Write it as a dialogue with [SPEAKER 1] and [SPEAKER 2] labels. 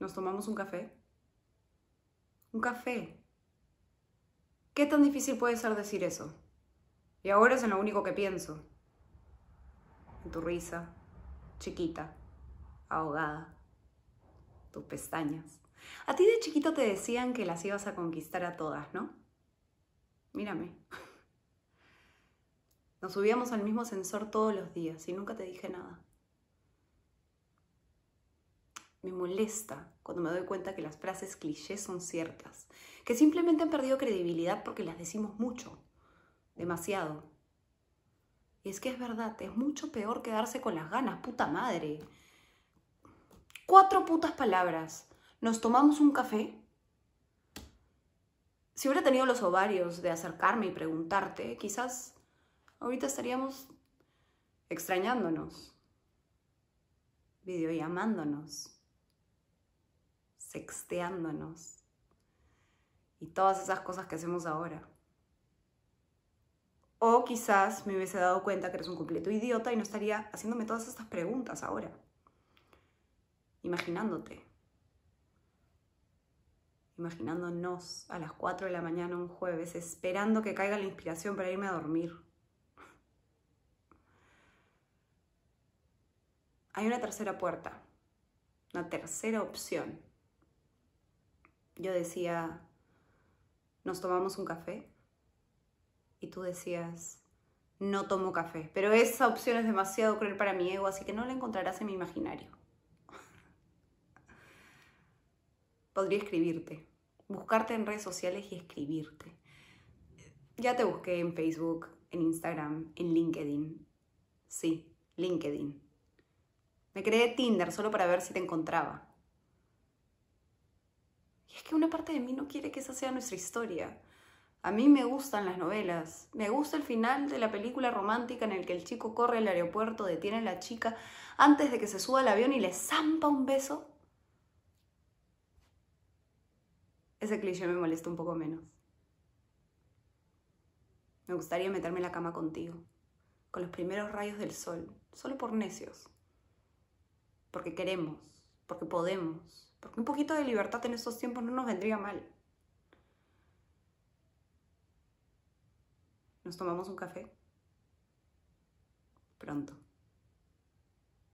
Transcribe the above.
[SPEAKER 1] nos tomamos un café. Un café. ¿Qué tan difícil puede ser decir eso? Y ahora es en lo único que pienso. En tu risa, chiquita, ahogada, tus pestañas. A ti de chiquito te decían que las ibas a conquistar a todas, ¿no? Mírame. Nos subíamos al mismo sensor todos los días y nunca te dije nada. Me molesta cuando me doy cuenta que las frases clichés son ciertas, que simplemente han perdido credibilidad porque las decimos mucho, demasiado. Y es que es verdad, es mucho peor quedarse con las ganas, puta madre. Cuatro putas palabras. Nos tomamos un café. Si hubiera tenido los ovarios de acercarme y preguntarte, quizás ahorita estaríamos extrañándonos, videollamándonos sexteándonos y todas esas cosas que hacemos ahora. O quizás me hubiese dado cuenta que eres un completo idiota y no estaría haciéndome todas estas preguntas ahora. Imaginándote. Imaginándonos a las 4 de la mañana un jueves, esperando que caiga la inspiración para irme a dormir. Hay una tercera puerta, una tercera opción yo decía, nos tomamos un café. Y tú decías, no tomo café. Pero esa opción es demasiado cruel para mi ego, así que no la encontrarás en mi imaginario. Podría escribirte, buscarte en redes sociales y escribirte. Ya te busqué en Facebook, en Instagram, en LinkedIn. Sí, LinkedIn. Me creé Tinder solo para ver si te encontraba es que una parte de mí no quiere que esa sea nuestra historia. A mí me gustan las novelas. Me gusta el final de la película romántica en el que el chico corre al aeropuerto, detiene a la chica antes de que se suba al avión y le zampa un beso. Ese cliché me molesta un poco menos. Me gustaría meterme en la cama contigo, con los primeros rayos del sol, solo por necios. Porque queremos, porque podemos, porque un poquito de libertad en estos tiempos no nos vendría mal. Nos tomamos un café pronto.